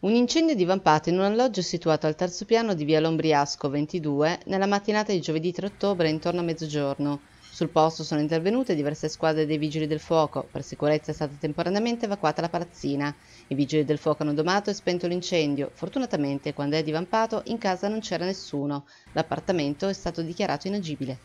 Un incendio è divampato in un alloggio situato al terzo piano di via Lombriasco 22 nella mattinata di giovedì 3 ottobre intorno a mezzogiorno. Sul posto sono intervenute diverse squadre dei vigili del fuoco. Per sicurezza è stata temporaneamente evacuata la palazzina. I vigili del fuoco hanno domato e spento l'incendio. Fortunatamente, quando è divampato, in casa non c'era nessuno. L'appartamento è stato dichiarato inagibile.